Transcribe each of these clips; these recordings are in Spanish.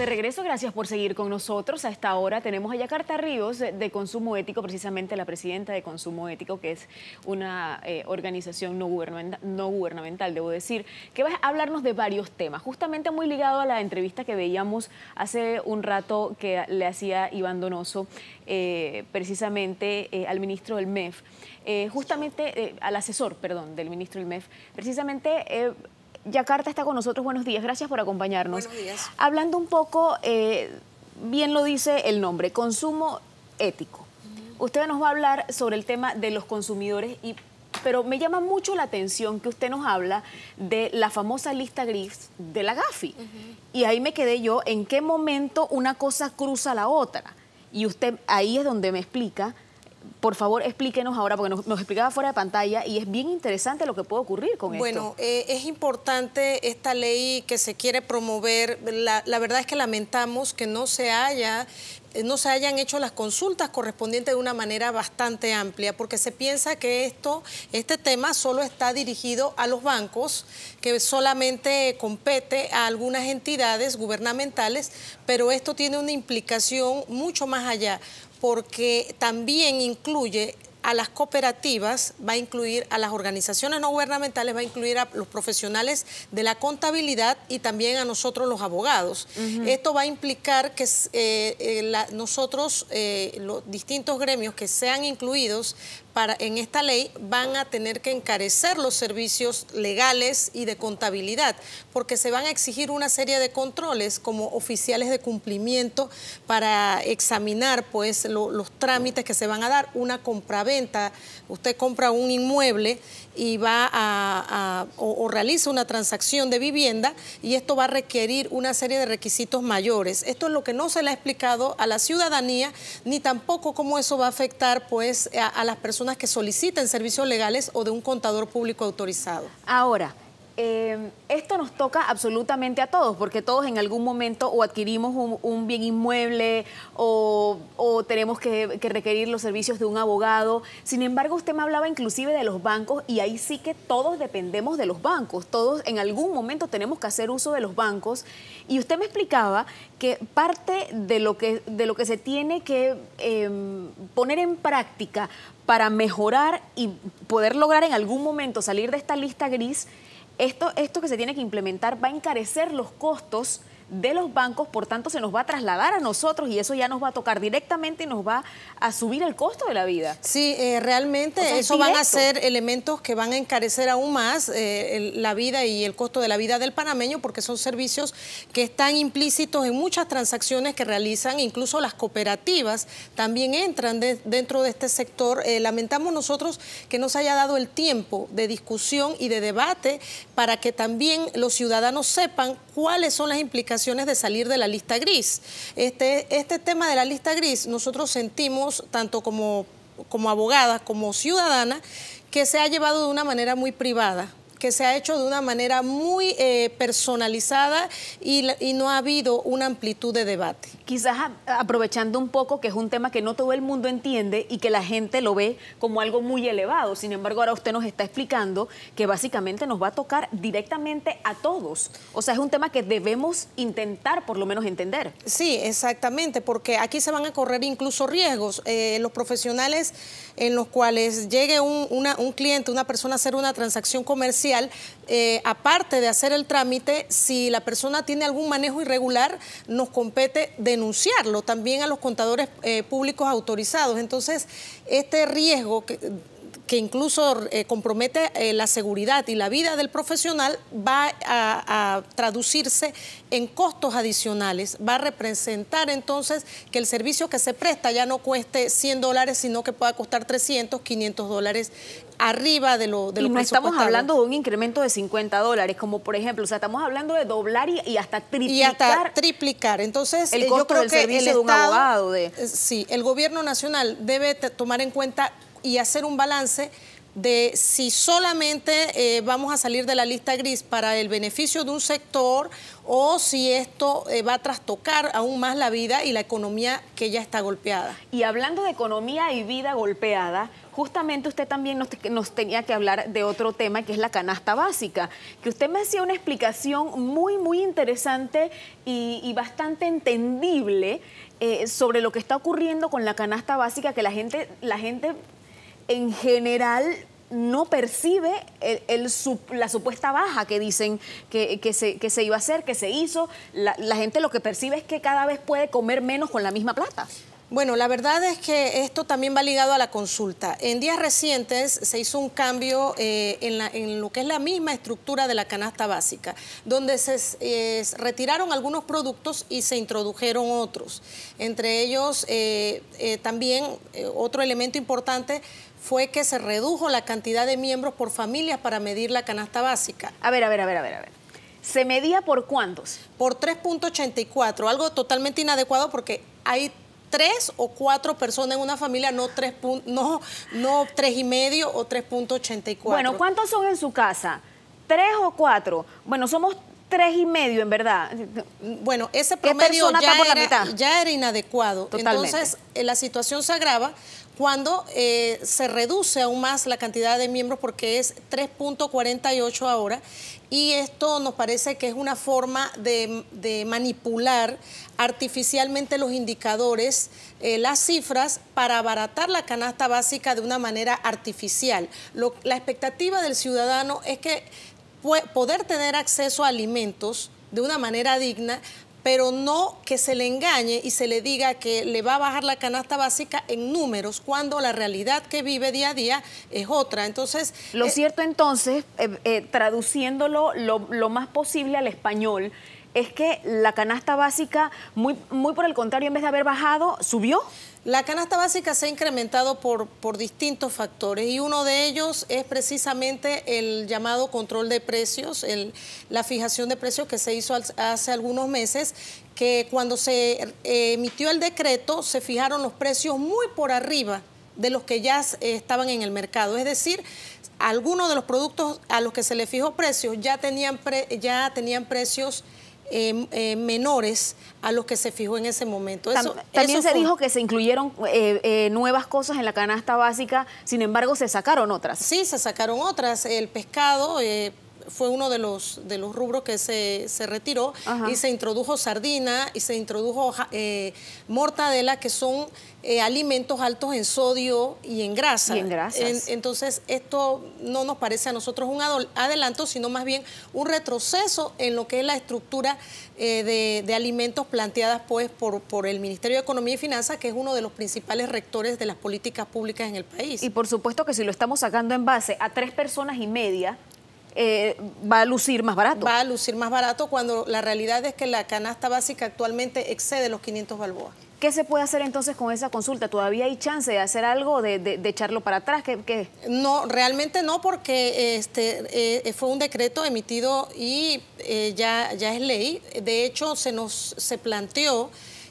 de regreso, gracias por seguir con nosotros. A esta hora tenemos a Yacarta Ríos eh, de Consumo Ético, precisamente la presidenta de Consumo Ético, que es una eh, organización no gubernamental, debo decir, que va a hablarnos de varios temas, justamente muy ligado a la entrevista que veíamos hace un rato que le hacía Iván Donoso, eh, precisamente al ministro del MEF, justamente al asesor, perdón, del ministro del MEF, precisamente Yakarta está con nosotros. Buenos días, gracias por acompañarnos. Buenos días. Hablando un poco, eh, bien lo dice el nombre, consumo ético. Usted nos va a hablar sobre el tema de los consumidores y pero me llama mucho la atención que usted nos habla de la famosa lista gris de la Gafi. Y ahí me quedé yo en qué momento una cosa cruza la otra. Y usted ahí es donde me explica por favor, explíquenos ahora, porque nos, explicaba fuera de pantalla y es bien interesante lo que puede ocurrir con esto. Bueno, eh, es importante esta ley que se quiere promover. La, verdad es que lamentamos que no se haya eh, no se hayan hecho las consultas correspondientes de una manera bastante amplia, porque se piensa que esto, este tema solo está dirigido a los bancos, que solamente compete a algunas entidades gubernamentales, pero esto tiene una implicación mucho más allá porque también incluye a las cooperativas, va a incluir a las organizaciones no gubernamentales, va a incluir a los profesionales de la contabilidad y también a nosotros los abogados. Esto va a implicar que eh, eh, nosotros, eh, los distintos gremios que sean incluidos, en esta ley van a tener que encarecer los servicios legales y de contabilidad, porque se van a exigir una serie de controles como oficiales de cumplimiento para examinar pues, los trámites que se van a dar, una compraventa, usted compra un inmueble y va a, o, realiza una transacción de vivienda y esto va a requerir una serie de requisitos mayores. Esto es lo que no se le ha explicado a la ciudadanía ni tampoco cómo eso va a afectar pues, a, a las personas que soliciten servicios legales o de un contador público autorizado. Ahora, Em, esto nos toca absolutamente a todos, porque todos en algún momento o adquirimos un, bien inmueble o, tenemos que, requerir los servicios de un abogado. Sin embargo, usted me hablaba inclusive de los bancos y ahí sí que todos dependemos de los bancos. Todos en algún momento tenemos que hacer uso de los bancos. Y usted me explicaba que parte de lo que, se tiene que em, poner en práctica para mejorar y poder lograr en algún momento salir de esta lista gris esto, esto que se tiene que implementar va a encarecer los costos de los bancos, por tanto se nos va a trasladar a nosotros y eso ya nos va a tocar directamente y nos va a subir el costo de la vida. Sí, eh, realmente eso van a ser elementos que van a encarecer aún más eh, la vida y el costo de la vida del panameño porque son servicios que están implícitos en muchas transacciones que realizan, incluso las cooperativas también entran dentro de este sector. Eh, lamentamos nosotros que no se haya dado el tiempo de discusión y de debate para que también los ciudadanos sepan cuáles son las implicaciones de salir de la lista gris. Este, este tema de la lista gris, nosotros sentimos, tanto como, como abogadas, como ciudadanas, que se ha llevado de una manera muy privada que se ha hecho de una manera muy eh, personalizada y, y no ha habido una amplitud de debate quizás aprovechando un poco que es un tema que no todo el mundo entiende y que la gente lo ve como algo muy elevado. Sin embargo, ahora usted nos está explicando que básicamente nos va a tocar directamente a todos. O sea, es un tema que debemos intentar por lo menos entender. Sí, exactamente, porque aquí se van a correr incluso riesgos. Eh, los profesionales en los cuales llegue un, cliente, una persona a hacer una transacción comercial, eh, aparte de hacer el trámite, si la persona tiene algún manejo irregular, nos compete de también a los contadores eh, públicos autorizados. Entonces, este riesgo que, que incluso eh, compromete eh, la seguridad y la vida del profesional, va a, traducirse en costos adicionales, va a representar entonces que el servicio que se presta ya no cueste 100 dólares, sino que pueda costar 300, 500 dólares arriba de lo de y no estamos hablando de un incremento de 50 dólares, como por ejemplo, o sea, estamos hablando de doblar y, hasta triplicar. Y hasta triplicar. Entonces, el eh, costo que servicio el de un abogado. Sí, el gobierno nacional debe tomar en cuenta y hacer un balance de si solamente eh, vamos a salir de la lista gris para el beneficio de un sector o si esto eh, va a trastocar aún más la vida y la economía que ya está golpeada. Y hablando de economía y vida golpeada, justamente usted también nos, tenía que hablar de otro tema que es la canasta básica, que usted me hacía una explicación muy, muy interesante y, bastante entendible eh, sobre lo que está ocurriendo con la canasta básica, que la gente, la gente en general no percibe la supuesta baja que dicen que, se, iba a hacer, que se hizo. La, gente lo que percibe es que cada vez puede comer menos con la misma plata. Bueno, la verdad es que esto también va ligado a la consulta. En días recientes se hizo un cambio eh, en, lo que es la misma estructura de la canasta básica, donde se eh, retiraron algunos productos y se introdujeron otros. Entre ellos, eh, también otro elemento importante fue que se redujo la cantidad de miembros por familias para medir la canasta básica. A ver, a ver, a ver, a ver, a ver. ¿Se medía por cuántos? Por 3.84, algo totalmente inadecuado porque hay tres o cuatro personas en una familia, no tres, no, no tres y medio o 3.84. Bueno, ¿cuántos son en su casa? ¿Tres o cuatro? Bueno, somos tres y medio, en verdad. Bueno, ese promedio ya era, inadecuado. Entonces, eh, la situación se agrava cuando eh, se reduce aún más la cantidad de miembros porque es 3.48 ahora y esto nos parece que es una forma de, manipular artificialmente los indicadores, eh, las cifras, para abaratar la canasta básica de una manera artificial. la expectativa del ciudadano es que poder tener acceso a alimentos de una manera digna, pero no que se le engañe y se le diga que le va a bajar la canasta básica en números cuando la realidad que vive día a día es otra. Entonces, lo eh, cierto entonces, eh, eh, traduciéndolo lo, lo más posible al español, es que la canasta básica, muy, muy por el contrario, en vez de haber bajado, subió. La canasta básica se ha incrementado por, por distintos factores y uno de ellos es precisamente el llamado control de precios, la fijación de precios que se hizo hace algunos meses, que cuando se eh, emitió el decreto se fijaron los precios muy por arriba de los que ya estaban en el mercado. Es decir, algunos de los productos a los que se le fijó precios ya tenían, ya tenían precios Em, eh, menores a los que se fijó en ese momento. Eso, también se dijo que se incluyeron eh, eh, nuevas cosas en la canasta básica, sin embargo se sacaron otras. Sí, se sacaron otras. El pescado fue uno de los, de los rubros que se, retiró y se introdujo sardina y se introdujo eh, mortadela, que son eh, alimentos altos en sodio y en grasa. en grasas. entonces, esto no nos parece a nosotros un adelanto, sino más bien un retroceso en lo que es la estructura eh, de, alimentos planteadas pues, por, por el Ministerio de Economía y Finanzas, que es uno de los principales rectores de las políticas públicas en el país. Y por supuesto que si lo estamos sacando en base a tres personas y media, eh, va a lucir más barato. Va a lucir más barato cuando la realidad es que la canasta básica actualmente excede los 500 balboas. ¿Qué se puede hacer entonces con esa consulta? ¿Todavía hay chance de hacer algo, de, de, echarlo para atrás? ¿Qué, No, realmente no, porque este, eh, fue un decreto emitido y eh, ya, ya es ley. De hecho, se nos se planteó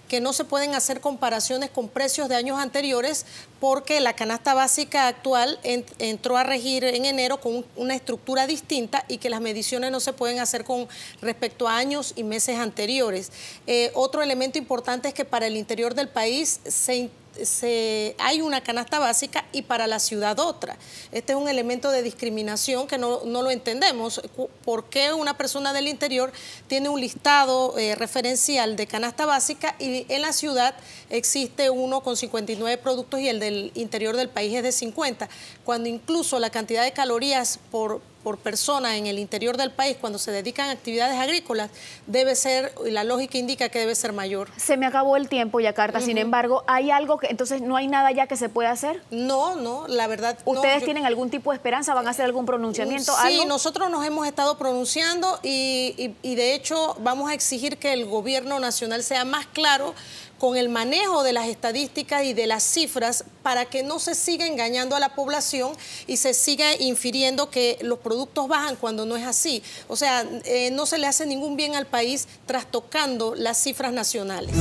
que no se pueden hacer comparaciones con precios de años anteriores porque la canasta básica actual entró a regir en enero con una estructura distinta y que las mediciones no se pueden hacer con respecto a años y meses anteriores. Eh, otro elemento importante es que para el interior del país se se, hay una canasta básica y para la ciudad otra. Este es un elemento de discriminación que no, lo entendemos. ¿Por qué una persona del interior tiene un listado eh, referencial de canasta básica y en la ciudad existe uno con 59 productos y el del interior del país es de 50? Cuando incluso la cantidad de calorías por por persona en el interior del país cuando se dedican a actividades agrícolas debe ser, y la lógica indica que debe ser mayor. Se me acabó el tiempo, Yakarta. Sin embargo, ¿hay algo que entonces no hay nada ya que se pueda hacer? No, no, la verdad. ¿Ustedes tienen algún tipo de esperanza? ¿Van a hacer algún pronunciamiento? Sí, nosotros nos hemos estado pronunciando y de hecho vamos a exigir que el gobierno nacional sea más claro con el manejo de las estadísticas y de las cifras para que no se siga engañando a la población y se siga infiriendo que los productos bajan cuando no es así. O sea, eh, no se le hace ningún bien al país trastocando las cifras nacionales.